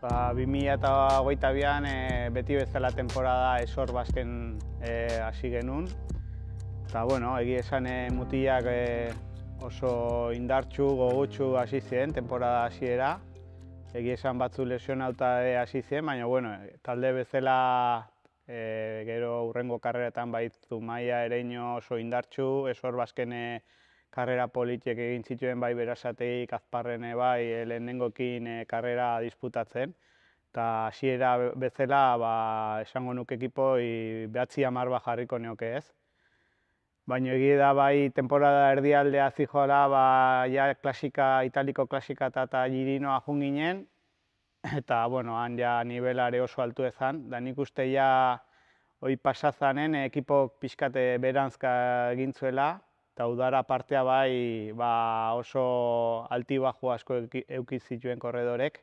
Ba, 2008 an e, beti bezala temporada esor bazken eh, hasi genun. genuen. bueno, egi esan e, eh, mutiak e, eh, oso indartxu, gogutxu hasi ziren, temporada hasiera. Egi esan batzu lesionauta e, hasi ziren, baina, bueno, talde bezala gero urrengo karreretan baitu maia ereino oso indartxu, esor bazken karrera politiek egin zituen bai berasateik, azparrene eh, bai, eh, lehenengokin e, karrera disputatzen. Eta hasiera bezala, ba, esango nuke ekipo, i, behatzi amar jarriko neoke ez. Baina egide da bai, temporada erdialdea zijoala, ba, ja klasika, italiko klasika eta eta jirinoa junginen, eta, bueno, han ja nivelare oso altu ezan, da nik uste ja, hoi pasazanen, ekipok pixkate berantzka egintzuela, eta udara partea bai ba oso alti asko euki zituen korredorek.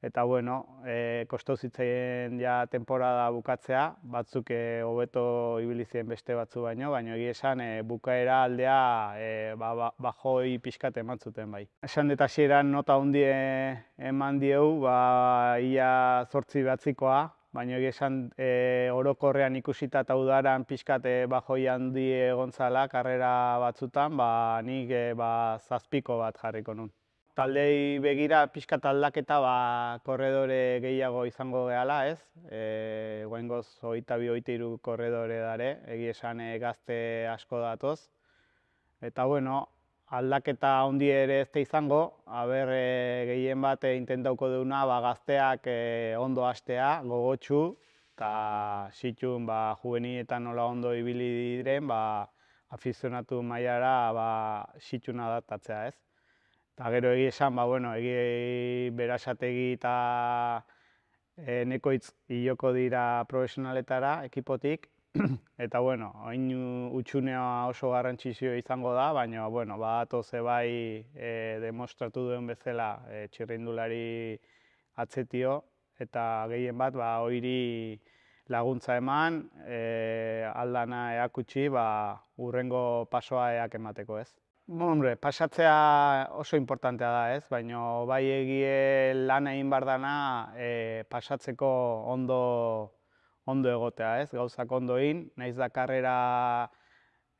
Eta bueno, e, kosto zitzaien ja temporada bukatzea, batzuk e, hobeto e, beste batzu baino, baina egia esan e, bukaera aldea e, ba, ba bajoi pixkat eman zuten bai. Esan eta nota hundi eman diegu, ba, ia zortzi batzikoa, baina egia esan e, orokorrean ikusita eta udaran pixkate bajoi handi egon karrera batzutan, ba, nik e, ba, zazpiko bat jarriko nuen. Taldei begira pixkat aldaketa ba, korredore gehiago izango gehala, ez? E, Goen goz, oita bi iru korredore dare, egia esan e, gazte asko datoz. Eta bueno, aldaketa handi ere ez da izango, aber e, eh, gehien bat eh, intentauko duguna ba, gazteak e, ondo hastea, gogotsu, eta situn ba, juvenietan nola ondo ibili diren, ba, afizionatu mailara ba, situn adaptatzea ez. Eta gero egi esan, ba, bueno, egi berasategi eta e, nekoitz hiloko dira profesionaletara, ekipotik, Eta bueno, hain utxunea oso garrantzizio izango da, baina bueno, bat oze bai e, demostratu duen bezala e, txirrindulari atzetio eta gehien bat ba, oiri laguntza eman, e, aldana eakutsi ba, urrengo pasoa eak emateko ez. Bon, hombre, pasatzea oso importantea da ez, baina bai egie lan egin bardana e, pasatzeko ondo ondo egotea, ez? gauzak ondoin, egin, naiz da karrera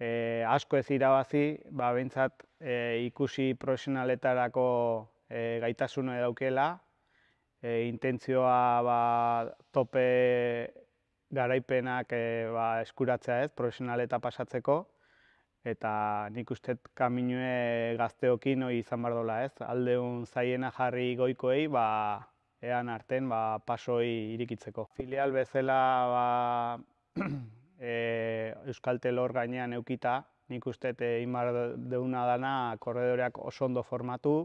e, asko ez irabazi, ba beintzat e, eh, ikusi profesionaletarako e, eh, gaitasuna daukela, e, intentzioa ba, tope garaipenak e, ba, eskuratzea, ez? Profesionaleta pasatzeko eta nik dut kaminue gazteokin hori izan bar dola, ez? Aldeun zaiena jarri goikoei, ba ean arten ba, pasoi irikitzeko. Filial bezala ba, e, Euskaltel hor gainean eukita, nik uste e, imar deuna dana korredoreak oso ondo formatu,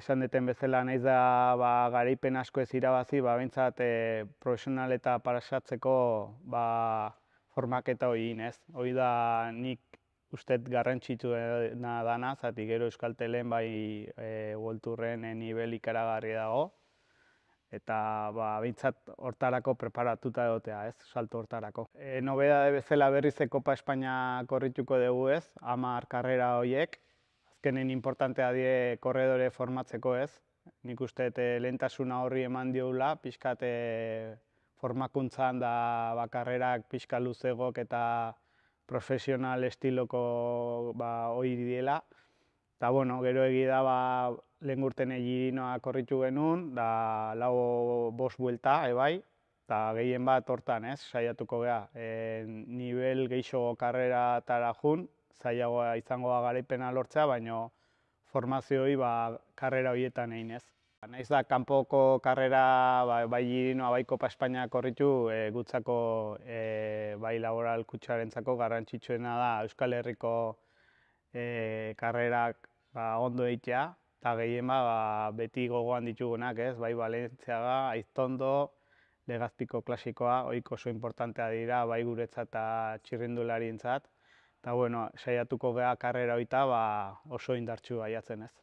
esan duten bezala naiz da ba, garaipen asko ez irabazi, ba, bintzat e, profesional eta parasatzeko ba, formaketa hori ez. Hoi da nik ustet garrantzitsu dena dana, zati gero euskaltelen bai e, uolturren e, nivel ikaragarri dago, eta ba, bintzat hortarako preparatuta dutea, ez, salto hortarako. E, Nobeda bezala berriz Ekopa Espainia korrituko dugu ez, ama karrera horiek, azkenen importantea die korredore formatzeko ez, nik uste eta lehentasuna horri eman diogula, pixkat e, formakuntzan da ba, karrerak pixka luzegok eta profesional estiloko ba, hoi diela. Eta, bueno, gero egida, ba, lehen gurten egirinoa korritu genuen, da lau bost buelta, ebai, eta gehien bat hortan, ez, saiatuko gea. E, nivel geixo karrera eta jun, zailagoa izango garaipena lortzea, baino formazioi ba, karrera horietan egin ez. Naiz da, kanpoko karrera, ba, bai girinoa, bai Kopa Espainia korritu, e, gutzako e, bai laboral kutsuaren zako garrantzitsuena da Euskal Herriko e, karrerak ba, ondo eitea, eta gehien ba, ba, beti gogoan ditugunak, ez? bai Valentzia ga, Aiztondo, Legazpiko klasikoa, oiko oso importantea dira, bai guretzat eta txirrindularientzat. Eta, bueno, saiatuko geha karrera oita, oso indartsu baiatzen ez.